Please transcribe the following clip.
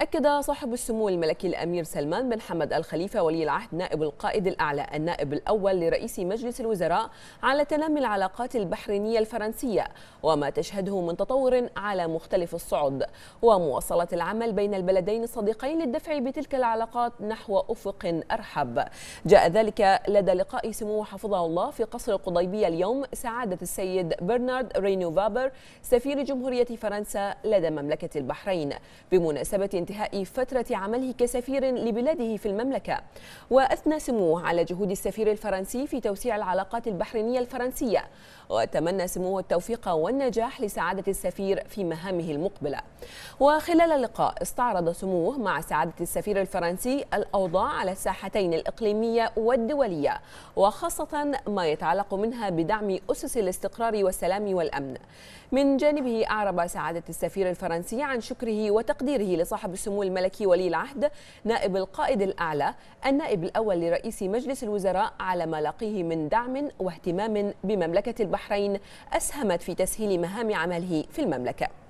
أكد صاحب السمو الملكي الأمير سلمان بن حمد الخليفة ولي العهد نائب القائد الأعلى النائب الأول لرئيس مجلس الوزراء على تنامي العلاقات البحرينية الفرنسية وما تشهده من تطور على مختلف الصعد ومواصلة العمل بين البلدين الصديقين للدفع بتلك العلاقات نحو أفق أرحب جاء ذلك لدى لقاء سمو حفظه الله في قصر القضيبية اليوم سعادة السيد برنارد رينو فابر سفير جمهورية فرنسا لدى مملكة البحرين بمناسبة انتهاء فترة عمله كسفير لبلاده في المملكة وأثنى سموه على جهود السفير الفرنسي في توسيع العلاقات البحرينية الفرنسية وتمنى سموه التوفيق والنجاح لسعادة السفير في مهامه المقبلة وخلال اللقاء استعرض سموه مع سعادة السفير الفرنسي الأوضاع على الساحتين الإقليمية والدولية وخاصة ما يتعلق منها بدعم أسس الاستقرار والسلام والأمن من جانبه أعرب سعادة السفير الفرنسي عن شكره وتقديره لصاحب بسمو الملكي ولي العهد نائب القائد الأعلى النائب الأول لرئيس مجلس الوزراء على ما لقيه من دعم واهتمام بمملكة البحرين أسهمت في تسهيل مهام عمله في المملكة